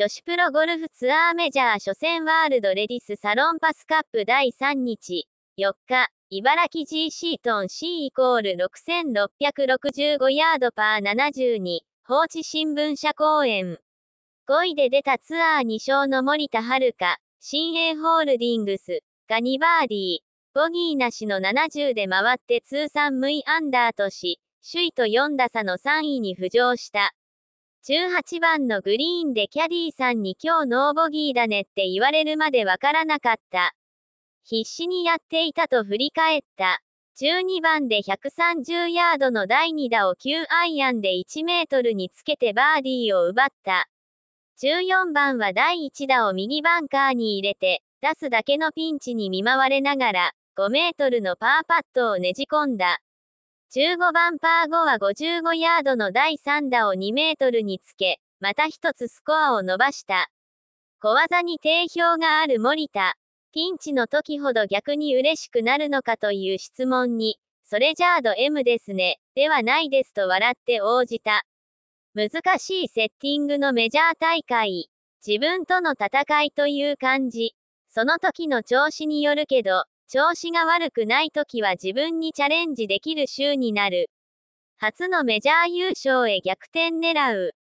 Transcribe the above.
女子プロゴルフツアーメジャー初戦ワールドレディスサロンパスカップ第3日、4日、茨城 GC トン C イコール6665ヤードパー72、放置新聞社公演5位で出たツアー2勝の森田遥、新英ホールディングス、ガニバーディー、ボギーなしの70で回って通算6アンダーとし、首位と4打差の3位に浮上した。18番のグリーンでキャディーさんに今日ノーボギーだねって言われるまでわからなかった。必死にやっていたと振り返った。12番で130ヤードの第2打を9アイアンで1メートルにつけてバーディーを奪った。14番は第1打を右バンカーに入れて、出すだけのピンチに見舞われながら、5メートルのパーパットをねじ込んだ。15番パー5は55ヤードの第3打を2メートルにつけ、また一つスコアを伸ばした。小技に定評がある森田。ピンチの時ほど逆に嬉しくなるのかという質問に、それじゃあド M ですね、ではないですと笑って応じた。難しいセッティングのメジャー大会。自分との戦いという感じ。その時の調子によるけど、調子が悪くない時は自分にチャレンジできる週になる。初のメジャー優勝へ逆転狙う。